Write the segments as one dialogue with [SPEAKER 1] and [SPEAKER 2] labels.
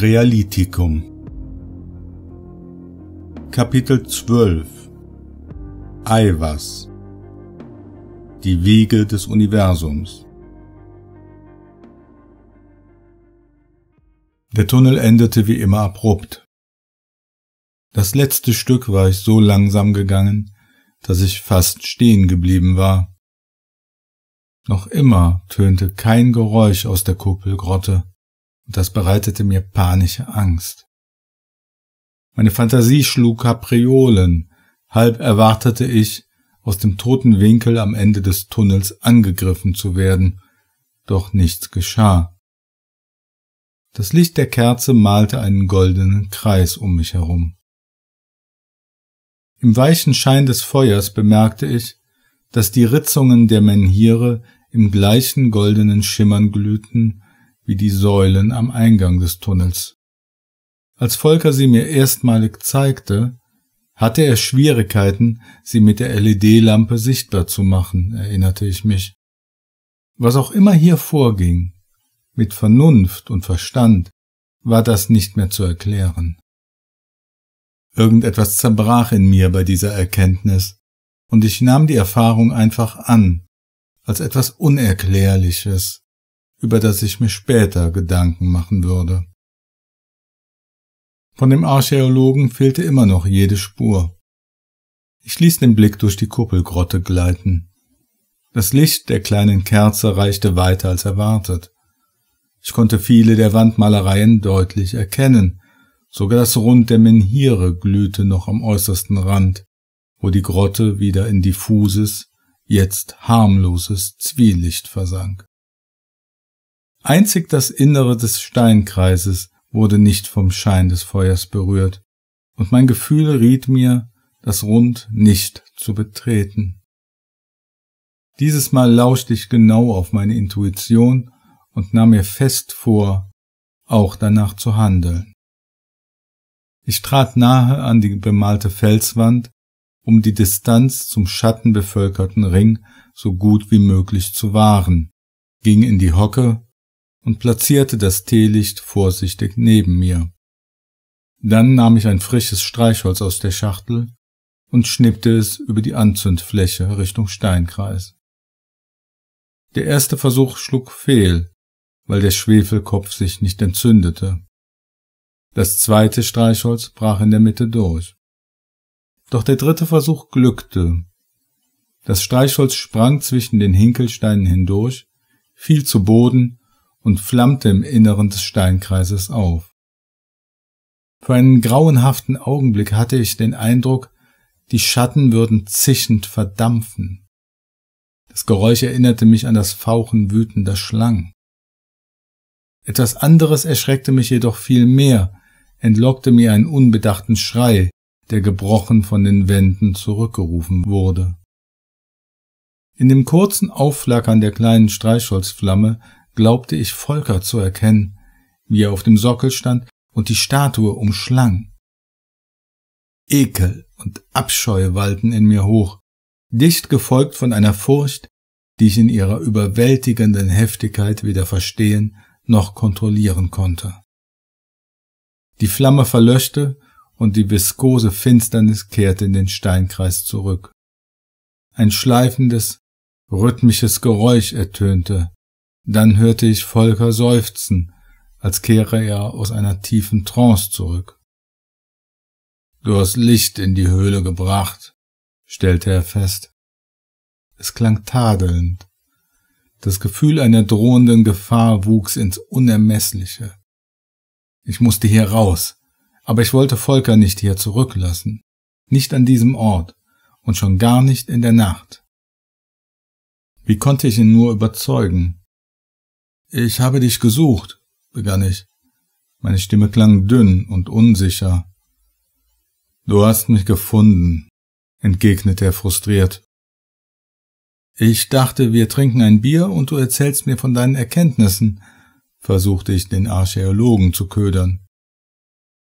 [SPEAKER 1] Krealitikum Kapitel 12 Aivas Die Wege des Universums Der Tunnel endete wie immer abrupt. Das letzte Stück war ich so langsam gegangen, dass ich fast stehen geblieben war. Noch immer tönte kein Geräusch aus der Kuppelgrotte und das bereitete mir panische Angst. Meine Fantasie schlug Kapriolen, halb erwartete ich, aus dem toten Winkel am Ende des Tunnels angegriffen zu werden, doch nichts geschah. Das Licht der Kerze malte einen goldenen Kreis um mich herum. Im weichen Schein des Feuers bemerkte ich, dass die Ritzungen der Menhire im gleichen goldenen Schimmern glühten wie die Säulen am Eingang des Tunnels. Als Volker sie mir erstmalig zeigte, hatte er Schwierigkeiten, sie mit der LED-Lampe sichtbar zu machen, erinnerte ich mich. Was auch immer hier vorging, mit Vernunft und Verstand war das nicht mehr zu erklären. Irgendetwas zerbrach in mir bei dieser Erkenntnis, und ich nahm die Erfahrung einfach an, als etwas Unerklärliches, über das ich mir später Gedanken machen würde. Von dem Archäologen fehlte immer noch jede Spur. Ich ließ den Blick durch die Kuppelgrotte gleiten. Das Licht der kleinen Kerze reichte weiter als erwartet. Ich konnte viele der Wandmalereien deutlich erkennen, sogar das Rund der Menhire glühte noch am äußersten Rand, wo die Grotte wieder in diffuses, jetzt harmloses Zwielicht versank. Einzig das Innere des Steinkreises wurde nicht vom Schein des Feuers berührt, und mein Gefühl riet mir, das Rund nicht zu betreten. Dieses Mal lauschte ich genau auf meine Intuition und nahm mir fest vor, auch danach zu handeln. Ich trat nahe an die bemalte Felswand, um die Distanz zum schattenbevölkerten Ring so gut wie möglich zu wahren, ging in die Hocke und platzierte das Teelicht vorsichtig neben mir. Dann nahm ich ein frisches Streichholz aus der Schachtel und schnippte es über die Anzündfläche Richtung Steinkreis. Der erste Versuch schlug fehl, weil der Schwefelkopf sich nicht entzündete. Das zweite Streichholz brach in der Mitte durch. Doch der dritte Versuch glückte. Das Streichholz sprang zwischen den Hinkelsteinen hindurch, fiel zu Boden und flammte im Inneren des Steinkreises auf. Für einen grauenhaften Augenblick hatte ich den Eindruck, die Schatten würden zischend verdampfen. Das Geräusch erinnerte mich an das Fauchen wütender Schlangen. Etwas anderes erschreckte mich jedoch viel mehr, entlockte mir einen unbedachten Schrei, der gebrochen von den Wänden zurückgerufen wurde. In dem kurzen Aufflackern der kleinen Streichholzflamme glaubte ich Volker zu erkennen, wie er auf dem Sockel stand und die Statue umschlang. Ekel und Abscheu wallten in mir hoch, dicht gefolgt von einer Furcht, die ich in ihrer überwältigenden Heftigkeit weder verstehen noch kontrollieren konnte. Die Flamme verlöschte und die viskose Finsternis kehrte in den Steinkreis zurück. Ein schleifendes, rhythmisches Geräusch ertönte, dann hörte ich Volker seufzen, als kehre er aus einer tiefen Trance zurück. Du hast Licht in die Höhle gebracht, stellte er fest. Es klang tadelnd. Das Gefühl einer drohenden Gefahr wuchs ins Unermessliche. Ich musste hier raus, aber ich wollte Volker nicht hier zurücklassen, nicht an diesem Ort und schon gar nicht in der Nacht. Wie konnte ich ihn nur überzeugen? Ich habe dich gesucht, begann ich. Meine Stimme klang dünn und unsicher. Du hast mich gefunden, entgegnete er frustriert. Ich dachte, wir trinken ein Bier und du erzählst mir von deinen Erkenntnissen, versuchte ich den Archäologen zu ködern.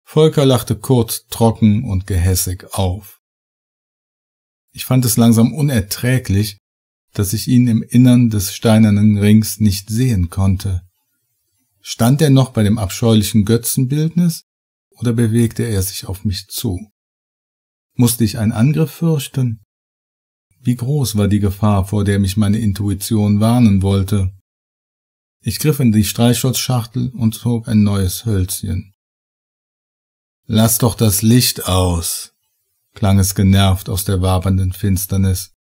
[SPEAKER 1] Volker lachte kurz, trocken und gehässig auf. Ich fand es langsam unerträglich, dass ich ihn im Innern des steinernen Rings nicht sehen konnte. Stand er noch bei dem abscheulichen Götzenbildnis oder bewegte er sich auf mich zu? Musste ich einen Angriff fürchten? Wie groß war die Gefahr, vor der mich meine Intuition warnen wollte? Ich griff in die Streichholzschachtel und zog ein neues Hölzchen. Lass doch das Licht aus, klang es genervt aus der wabernden Finsternis.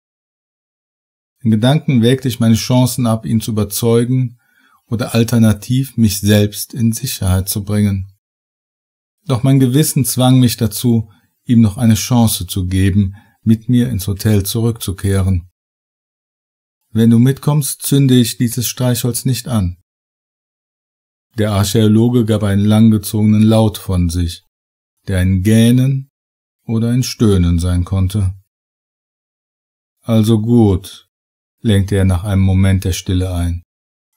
[SPEAKER 1] In Gedanken wägte ich meine Chancen ab, ihn zu überzeugen oder alternativ mich selbst in Sicherheit zu bringen. Doch mein Gewissen zwang mich dazu, ihm noch eine Chance zu geben, mit mir ins Hotel zurückzukehren. Wenn du mitkommst, zünde ich dieses Streichholz nicht an. Der Archäologe gab einen langgezogenen Laut von sich, der ein Gähnen oder ein Stöhnen sein konnte. Also gut, lenkte er nach einem Moment der Stille ein.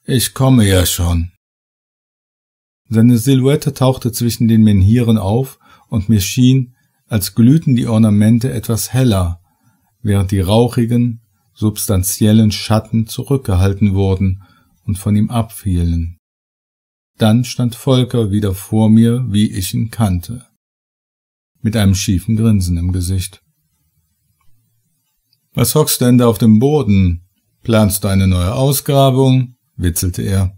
[SPEAKER 1] Ich komme ja schon. Seine Silhouette tauchte zwischen den Menhiren auf, und mir schien, als glühten die Ornamente etwas heller, während die rauchigen, substanziellen Schatten zurückgehalten wurden und von ihm abfielen. Dann stand Volker wieder vor mir, wie ich ihn kannte, mit einem schiefen Grinsen im Gesicht. Was hockst du denn da auf dem Boden? Planst du eine neue Ausgrabung? witzelte er.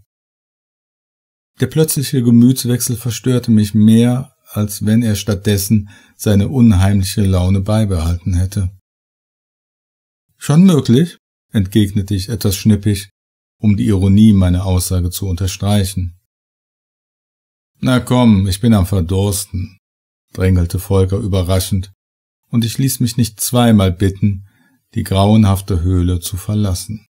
[SPEAKER 1] Der plötzliche Gemütswechsel verstörte mich mehr, als wenn er stattdessen seine unheimliche Laune beibehalten hätte. Schon möglich, entgegnete ich etwas schnippig, um die Ironie meiner Aussage zu unterstreichen. Na komm, ich bin am Verdursten, drängelte Volker überraschend, und ich ließ mich nicht zweimal bitten, die grauenhafte Höhle zu verlassen